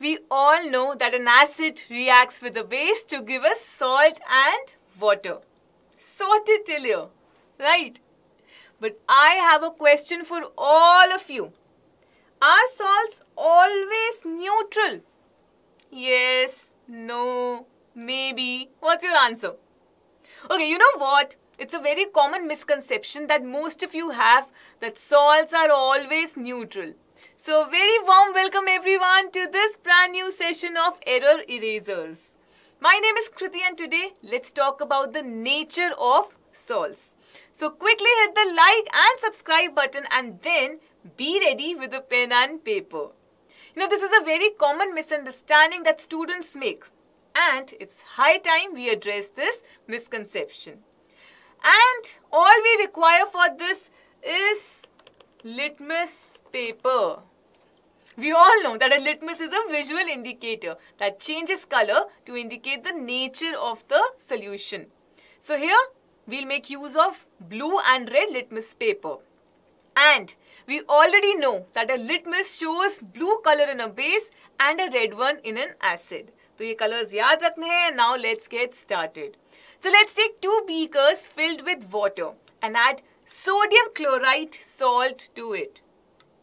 We all know that an acid reacts with a base to give us salt and water. Sorted till here, right? But I have a question for all of you. Are salts always neutral? Yes, no, maybe. What's your answer? Okay, you know what? It's a very common misconception that most of you have that salts are always neutral. So very warm welcome everyone to this brand new session of Error Erasers. My name is Kriti and today let's talk about the nature of salts. So quickly hit the like and subscribe button and then be ready with a pen and paper. You know this is a very common misunderstanding that students make and it's high time we address this misconception. And all we require for this is litmus paper. We all know that a litmus is a visual indicator that changes color to indicate the nature of the solution. So here we'll make use of blue and red litmus paper. And we already know that a litmus shows blue color in a base and a red one in an acid. So colours, ये colours And now let's get started. So let's take two beakers filled with water and add. sodium chloride salt to it.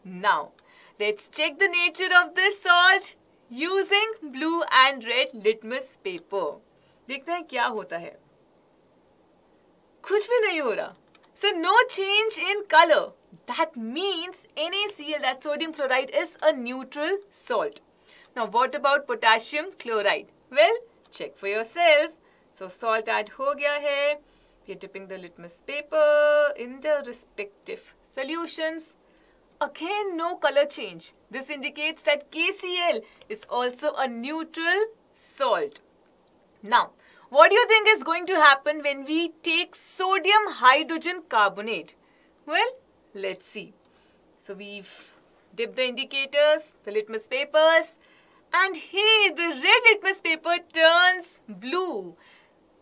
Now, let's check the nature of this salt using blue and red litmus paper. देखते हैं क्या होता है कुछ भी नहीं हो रहा So no change in color. That means NaCl, that sodium chloride, is a neutral salt. Now what about potassium chloride? Well, check for yourself. So salt add ho gaya hai. We are dipping the litmus paper in the respective solutions. Again, no color change. This indicates that KCl is also a neutral salt. Now, what do you think is going to happen when we take sodium hydrogen carbonate? Well, let's see. So we've dipped the indicators, the litmus papers, and hey, the red litmus paper turns blue.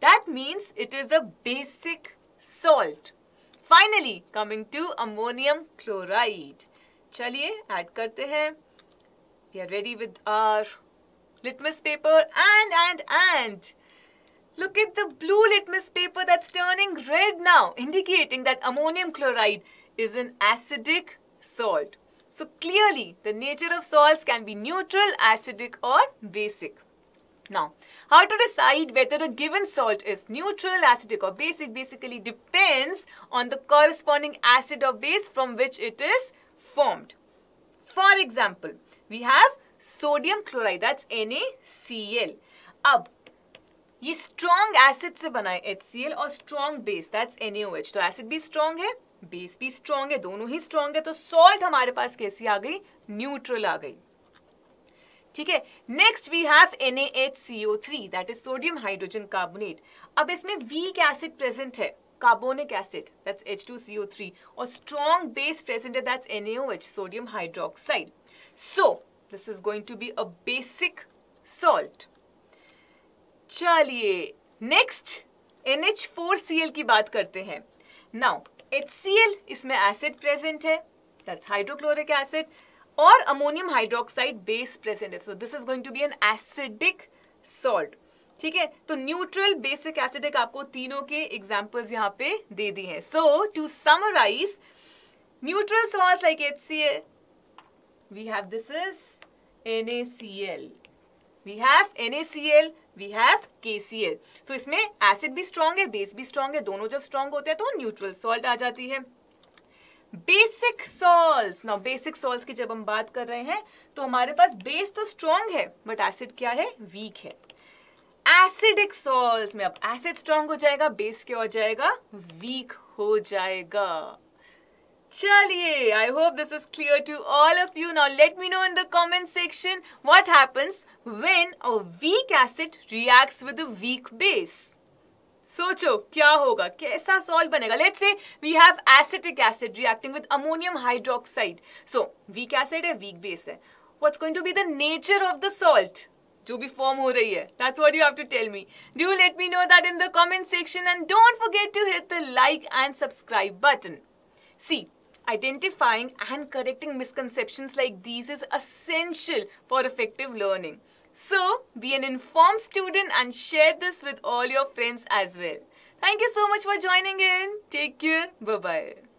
That means it is a basic salt. Finally, coming to ammonium chloride. chaliye add karte hain. We are ready with our litmus paper and and and. Look at the blue litmus paper that's turning red now, indicating that ammonium chloride is an acidic salt. So clearly, the nature of salts can be neutral, acidic or basic. Now, how to decide whether a given salt is neutral, acidic or base? It basically depends on the corresponding acid or base from which it is formed. For example, we have sodium chloride that's NaCl. अब ये strong acid से बना है HCl और strong base that's NaOH तो acid भी strong है base भी स्ट्रॉन्ग है दोनों ही स्ट्रॉन्ग है तो सॉल्ट हमारे पास कैसी आ गई न्यूट्रल आ गई ठीक है next we have N H C O three that is sodium hydrogen carbonate अब इसमें वीक एसिड प्रेजेंट है carbonic acid that's H two C O three और स्ट्रॉन्ग बेस प्रेजेंट है that's N O H sodium hydroxide so this is going to be a basic salt चलिए next N H four C L की बात करते हैं now H C L इसमें acid present है that's hydrochloric acid और ammonium hydroxide base present है so this is going to be an acidic salt ठीक है तो न्यूट्रल बेसिक एसिडिक आपको तीनों के एग्जाम्पल्स यहाँ पे दे दी हैं so to summarise neutral salt like H C L we have this is N A C L we have N A C L we have K C L so इसमें acid भी strong है base भी strong है दोनों जब strong होते हैं तो न्यूट्रल सॉल्ट आ जाती है basic salt now basic salt की जब हम बात कर रहे हैं तो हमारे पास बेस तो स्ट्रॉन्ग है बट एसिड क्या है वीक है एसिडिक सॉल्ट में अब एसिड स्ट्रॉन्ग हो जाएगा बेस क्या हो जाएगा वीक हो जाएगा चलिए I hope this is clear to all of you now let me know in the comment section what happens when a weak acid react with a weak base सोचो क्या होगा कैसा सॉल्व बनेगा let's say we have acetic acid reacting with ammonium hydroxide so weak acid है weak base है what's going to be the nature of the salt जो भी form हो रही है that's what you have to tell me do let me know that in the comment section and don't forget to hit the like and subscribe button see Identifying and correcting misconceptions like these is essential for effective learning. So, be an informed student and share this with all your friends as well. Thank you so much for joining in. Take care. Bye-bye.